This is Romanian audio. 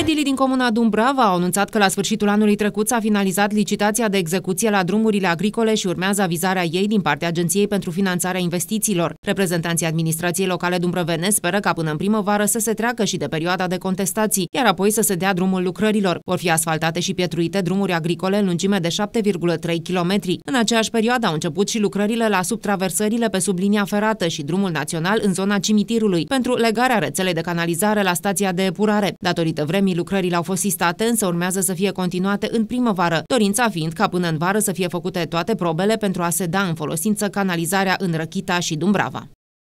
Edilii din Comuna Dumbrava au anunțat că la sfârșitul anului trecut s-a finalizat licitația de execuție la drumurile agricole și urmează avizarea ei din partea Agenției pentru Finanțarea Investițiilor. Reprezentanții administrației locale dumbrăvene speră ca până în primăvară să se treacă și de perioada de contestații, iar apoi să se dea drumul lucrărilor. Vor fi asfaltate și pietruite drumuri agricole în lungime de 7,3 km. În aceeași perioadă au început și lucrările la subtraversările pe sublinia ferată și drumul național în zona cimitirului pentru legarea rețelei de canalizare la stația de epurare. Datorită vremii pandemii lucrările au fost istate, însă urmează să fie continuate în primăvară, dorința fiind ca până în vară să fie făcute toate probele pentru a se da în folosință canalizarea în Răchita și Dumbrava.